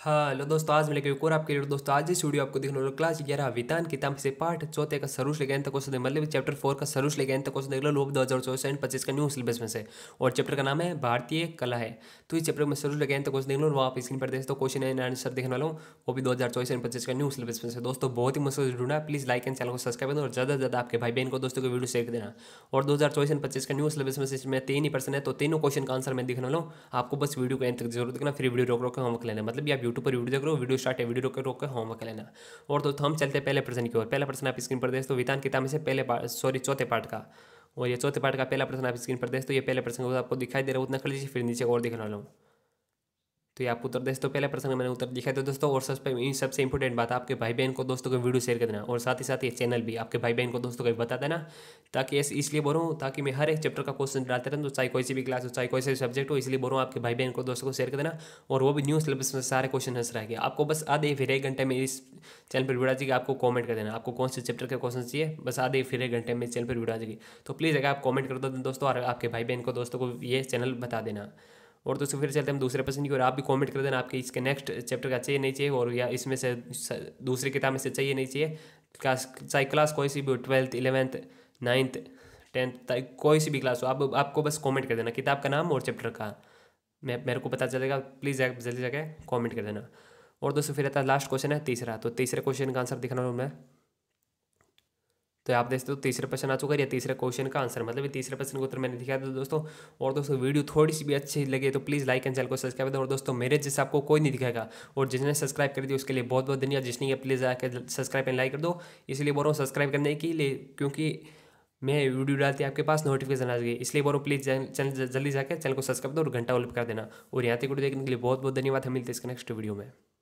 hello हाँ, दोस्तों आज मिले और आपके लिए दोस्तों आज इस वीडियो आपको देखने क्लास ग्यारह वितान किताब से पार्ट चौथे का सरूस लेके तक तो क्वेश्चन मतलब चैप्टर फोर का सरूस लेके तक तो क्वेश्चन देख लो लोग दो हज़ार चौबीस एंड पच्चीस का न्यू सिलेबस में से और चैप्टर का नाम है भारतीय कला है तो इस चैप्टर में सरूस लेके तक तो क्वेश्चन देख लो आप स्क्रीन पर देखते क्वेश्चन एंड आंसर देखने वाला हूँ वो भी दो हज़ार चौबीस एंड पच्चीस का न्यू सिलेबस में से दोस्तों बहुत ही मुश्किल ढूंढा प्लीज़ लाइक एंड चैनल को सब्सक्राइब करें और ज़्यादा से ज़्यादा आपके भाई बहन को दोस्तों को वीडियो शेयर देना और दो हज़ार चौबीस एंड पच्चीस का न्यू सिलेबस में से इसमें तीन ही पर्सन है तो तीनों क्वेश्चन का आंसर मैं देखने वाला हूँ आपको बस वीडियो को एंड तक जरूर देखना फिर वीडियो रोक रोक हम लेना मतलब आप यूट्यूब यूट्यूब पर वीडियो देख रहे हो वीडियो स्टार्ट है वीडियो रोक रोक कर होमवर्क लेना और दोस्तों हम चलते पहले प्रश्न की ओर पहला प्रश्न आप स्क्रीन पर देख तो विधान किताब में से पहले सॉरी चौथे पार्ट का और ये चौथे पार्ट का पहला प्रश्न आप स्क्रीन पर देख तो ये पहले प्रश्न आपको दिखाई दे रहा है उतना कर लीजिए फिर नीचे और दिखाने वाला हूँ तो ये आप उत्तर देश तो पहले प्रश्न मैंने उत्तर दिखाया था दोस्तों और सबसे इन सबसे इंपॉर्टेंट बात आपके भाई बहन को दोस्तों को वीडियो शेयर कर देना और साथ ही साथ ये चैनल भी आपके भाई बहन को दोस्तों को बता देना ताकि ऐसे इसलिए बोल रहा हूँ ताकि मैं हर एक चैप्टर का क्वेश्चन डालते रहूँ तो चाहे कोई सी भी क्लास हो चाहे कोई से सब्जेक्ट हो इसलिए बोल रहा आपके भाई बहन को दोस्तों को शेयर कर देना और वो भी न्यू सिलेबस में सारे क्वेश्चन आंसर आएंगे आपको बस आधे फिर एक घंटे में इस चैनल पर वीडियो जाएगी आपको कॉमेंट कर देना आपको कौन से चैप्टर का क्वेश्चन चाहिए बस आधे फिर एक घंटे में चैनल पर वीडियो जाएगी तो प्लीज़ अगर आप कॉमेंट कर दो दोस्तों और आपके भाई बहन को दोस्तों को ये चैनल बता देना और दोस्तों फिर चलते हम दूसरे पर्सन की और आप भी कमेंट कर देना आपके इसके नेक्स्ट चैप्टर का चाहिए नहीं चाहिए और या इसमें से दूसरी किताब में से चाहिए नहीं चाहिए क्लास चाहे क्लास कोई सी भी हो ट्वेल्थ इलेवेंथ नाइन्थ टेंथ तक कोई सी भी क्लास हो आप आपको बस कॉमेंट कर देना किताब का नाम और चैप्टर का मैं मेरे को पता चलेगा प्लीज़ जल्दी जाकर कॉमेंट कर देना और दोस्तों फिर आता लास्ट क्वेश्चन है तीसरा तो तीसरे क्वेश्चन का आंसर दिखाना मैं तो आप देखते हो तीसरे प्रश्न आ चुका है या तीसरे क्वेश्चन का आंसर मतलब ये तीसरे प्रश्न का उत्तर मैंने दिखाया था दोस्तों और दोस्तों वीडियो थोड़ी सी भी अच्छी लगे तो प्लीज़ लाइक एंड चैनल को सब्सक्राइब और दोस्तों मेरे जैसे आपको कोई नहीं दिखाएगा और जिसने सब्सक्राइब कर दिया उसके लिए बहुत बहुत धन्यवाद जिसने प्लीज़ आकर सब्सक्राइब एंड लाइक कर दो इसलिए बोल रहा हूँ सब्सक्राइब करने के लिए क्योंकि मैं वीडियो डालती आपके पास नोटिफिकेशन आ जाएगी इसलिए बोलो प्लीज़ चैनल जल्दी जाकर चैनल को सब्सक्राइब दो और घंटा उल्प कर देना और यहाँ तक वीडियो देखने के लिए बहुत बहुत धन्यवाद हम मिलते हैं इसके नेक्स्ट वीडियो में